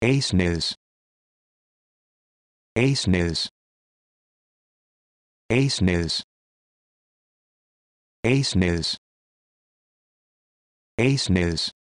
Ace News Ace News Ace News Ace News Ace News